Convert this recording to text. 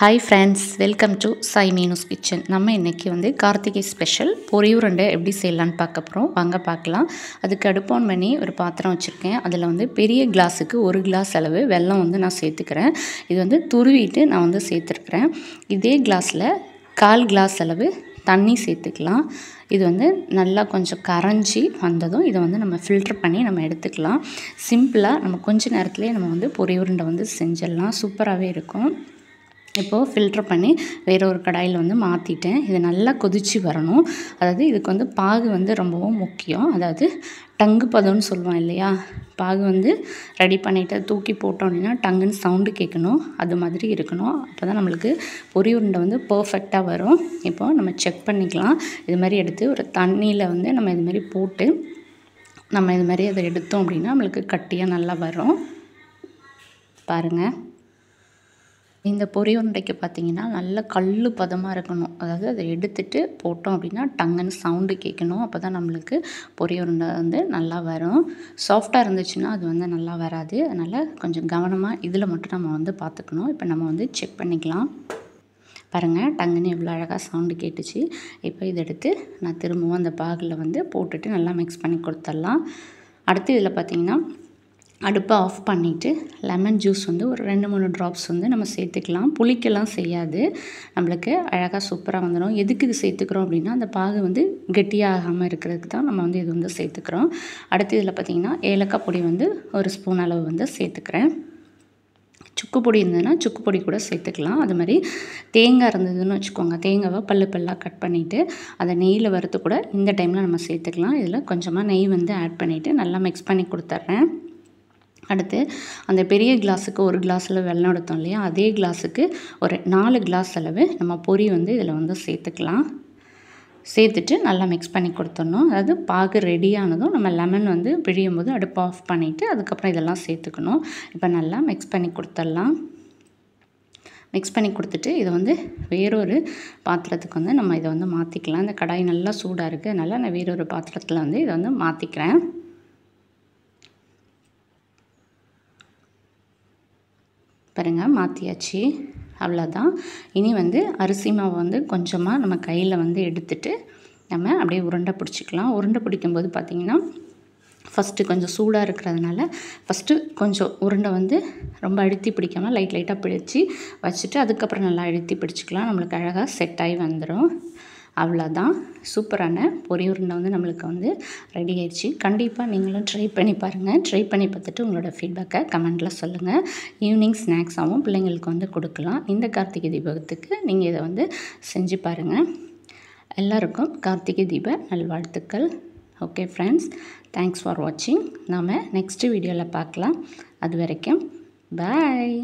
hi friends welcome to Sai Meenu's kitchen நம்ம இன்றைக்கி வந்து கார்த்திகை ஸ்பெஷல் உருண்டை எப்படி செய்யலான்னு பார்க்க போகிறோம் வாங்க பார்க்கலாம் அதுக்கு அடுப்பான் பண்ணி ஒரு பாத்திரம் வச்சுருக்கேன் அதில் வந்து பெரிய கிளாஸுக்கு ஒரு கிளாஸ் அளவு வெல்லம் வந்து நான் சேர்த்துக்கிறேன் இது வந்து துருவிட்டு நான் வந்து சேர்த்துருக்குறேன் இதே கிளாஸில் கால் கிளாஸ் அளவு தண்ணி சேர்த்துக்கலாம் இது வந்து நல்லா கொஞ்சம் கரைஞ்சி வந்ததும் இதை வந்து நம்ம ஃபில்டர் பண்ணி நம்ம எடுத்துக்கலாம் சிம்பிளாக நம்ம கொஞ்ச நேரத்துலேயே நம்ம வந்து பொரிய உருண்டை வந்து செஞ்சிடலாம் சூப்பராகவே இருக்கும் இப்போது ஃபில்ட்ரு பண்ணி வேறு ஒரு கடாயில் வந்து மாற்றிட்டேன் இது நல்லா கொதித்து வரணும் அதாவது இதுக்கு வந்து பாகு வந்து ரொம்பவும் முக்கியம் அதாவது டங்கு பதம்னு சொல்லுவான் இல்லையா பாகு வந்து ரெடி பண்ணிவிட்டு தூக்கி போட்டோம் அப்படின்னா டங்குன்னு சவுண்டு கேட்கணும் அது மாதிரி இருக்கணும் அப்போ தான் நம்மளுக்கு பொறி உருண்டை வந்து பர்ஃபெக்டாக வரும் இப்போது நம்ம செக் பண்ணிக்கலாம் இது மாதிரி எடுத்து ஒரு தண்ணியில் வந்து நம்ம இது மாதிரி போட்டு நம்ம இது மாதிரி அதை எடுத்தோம் அப்படின்னா நம்மளுக்கு கட்டியாக நல்லா வரும் பாருங்கள் இந்த பொறி உருண்டைக்கு பார்த்தீங்கன்னா நல்ல கல் பதமாக இருக்கணும் அதாவது அதை எடுத்துட்டு போட்டோம் அப்படின்னா டங்குன்னு சவுண்டு கேட்கணும் அப்போ தான் நம்மளுக்கு பொறி உருண்டை வந்து நல்லா வரும் சாஃப்டாக இருந்துச்சுன்னா அது வந்து நல்லா வராது அதனால் கொஞ்சம் கவனமாக இதில் மட்டும் நம்ம வந்து பார்த்துக்கணும் இப்போ நம்ம வந்து செக் பண்ணிக்கலாம் பாருங்கள் டங்குன்னு இவ்வளோ அழகாக சவுண்டு கேட்டுச்சு இப்போ இதை எடுத்து நான் திரும்பவும் அந்த பாகில் வந்து போட்டுட்டு நல்லா மிக்ஸ் பண்ணி கொடுத்துடலாம் அடுத்து இதில் பார்த்தீங்கன்னா அடுப்பை ஆஃப் பண்ணிவிட்டு லெமன் ஜூஸ் வந்து ஒரு ரெண்டு மூணு ட்ராப்ஸ் வந்து நம்ம சேர்த்துக்கலாம் புளிக்கெல்லாம் செய்யாது நம்மளுக்கு அழகாக சூப்பராக வந்துடும் எதுக்கு இது சேர்த்துக்கிறோம் அப்படின்னா அந்த பாகு வந்து கெட்டியாகாமல் இருக்கிறதுக்கு தான் நம்ம வந்து இது வந்து சேர்த்துக்கிறோம் அடுத்து இதில் பார்த்திங்கன்னா ஏலக்காய் பொடி வந்து ஒரு ஸ்பூன் அளவு வந்து சேர்த்துக்கிறேன் சுக்கு பொடி இருந்ததுன்னா சுக்கு பொடி கூட சேர்த்துக்கலாம் அது மாதிரி தேங்காய் இருந்ததுன்னு வச்சுக்கோங்க தேங்காவை பல்லு பல்லாக கட் பண்ணிவிட்டு அதை நெய்யில் வறுத்து கூட இந்த டைமில் நம்ம சேர்த்துக்கலாம் இதில் கொஞ்சமாக நெய் வந்து ஆட் பண்ணிவிட்டு நல்லா மிக்ஸ் பண்ணி கொடுத்துட்றேன் அடுத்து அந்த பெரிய கிளாஸுக்கு ஒரு கிளாஸில் வெள்ளம் எடுத்தோம் இல்லையா அதே கிளாஸுக்கு ஒரு நாலு கிளாஸ் அளவு நம்ம பொரி வந்து இதில் வந்து சேர்த்துக்கலாம் சேர்த்துட்டு நல்லா மிக்ஸ் பண்ணி கொடுத்துடணும் அதாவது பாகு ரெடியானதும் நம்ம லெமன் வந்து பிழியும் போது அடுப்பு ஆஃப் பண்ணிவிட்டு அதுக்கப்புறம் இதெல்லாம் சேர்த்துக்கணும் இப்போ நல்லா மிக்ஸ் பண்ணி கொடுத்துடலாம் மிக்ஸ் பண்ணி கொடுத்துட்டு இதை வந்து வேறொரு பாத்திரத்துக்கு வந்து நம்ம இதை வந்து மாற்றிக்கலாம் இந்த கடாய் நல்லா சூடாக இருக்குது அதனால் நான் வேறொரு பாத்திரத்தில் வந்து இதை வந்து மாற்றிக்கிறேன் பாருங்கள் மாற்றியாச்சு அவ்வளோதான் இனி வந்து அரிசி மாவு வந்து கொஞ்சமாக நம்ம கையில் வந்து எடுத்துட்டு நம்ம அப்படியே உருண்டை பிடிச்சிக்கலாம் உருண்டை பிடிக்கும்போது பார்த்திங்கன்னா ஃபஸ்ட்டு கொஞ்சம் சூடாக இருக்கிறதுனால ஃபஸ்ட்டு கொஞ்சம் உருண்டை வந்து ரொம்ப அழுத்தி பிடிக்காமல் லைட் லைட்டாக பிடிச்சி வச்சுட்டு அதுக்கப்புறம் நல்லா அழுத்தி பிடிச்சிக்கலாம் நம்மளுக்கு அழகாக செட் ஆகி வந்துடும் அவ்வளோதான் சூப்பரான பொரி உருண்டை வந்து நம்மளுக்கு வந்து ரெடி ஆயிடுச்சு கண்டிப்பாக நீங்களும் ட்ரை பண்ணி பாருங்கள் ட்ரை பண்ணி பார்த்துட்டு உங்களோட ஃபீட்பேக்கை கமெண்ட்டில் சொல்லுங்கள் ஈவினிங் ஸ்நாக்ஸாகவும் பிள்ளைங்களுக்கு வந்து கொடுக்கலாம் இந்த கார்த்திகை தீபத்துக்கு நீங்கள் இதை வந்து செஞ்சு பாருங்கள் எல்லாருக்கும் கார்த்திகை தீப நல்வாழ்த்துக்கள் ஓகே ஃப்ரெண்ட்ஸ் தேங்க்ஸ் ஃபார் வாட்சிங் நாம் நெக்ஸ்ட் வீடியோவில் பார்க்கலாம் அது வரைக்கும் பாய்